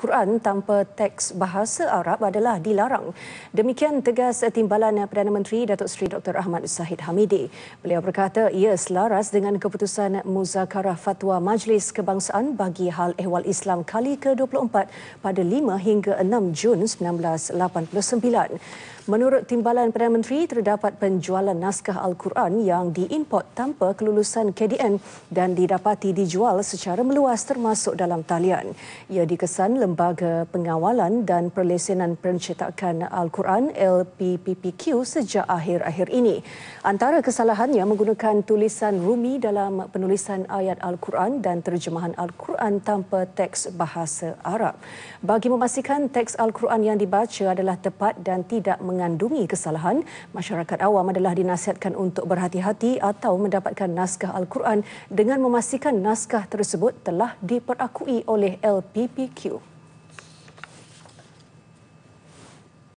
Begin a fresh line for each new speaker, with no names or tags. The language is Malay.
Quran tanpa teks bahasa Arab adalah dilarang. Demikian tegas timbalan Perdana Menteri Datuk Seri Dr. Ahmad Zahid Hamidi. Beliau berkata ia selaras dengan keputusan muzakarah fatwa Majlis Kebangsaan bagi Hal Ehwal Islam kali ke-24 pada 5 hingga 6 Jun 1989. Menurut Timbalan Perdana Menteri, terdapat penjualan naskah Al-Quran yang diimport tanpa kelulusan KDN dan didapati dijual secara meluas termasuk dalam talian. Ia dikesan lem- Lembaga Pengawalan dan Perlesenan Pencetakan Al-Quran LPPPQ sejak akhir-akhir ini. Antara kesalahannya menggunakan tulisan Rumi dalam penulisan ayat Al-Quran dan terjemahan Al-Quran tanpa teks bahasa Arab. Bagi memastikan teks Al-Quran yang dibaca adalah tepat dan tidak mengandungi kesalahan, masyarakat awam adalah dinasihatkan untuk berhati-hati atau mendapatkan naskah Al-Quran dengan memastikan naskah tersebut telah diperakui oleh LPPQ.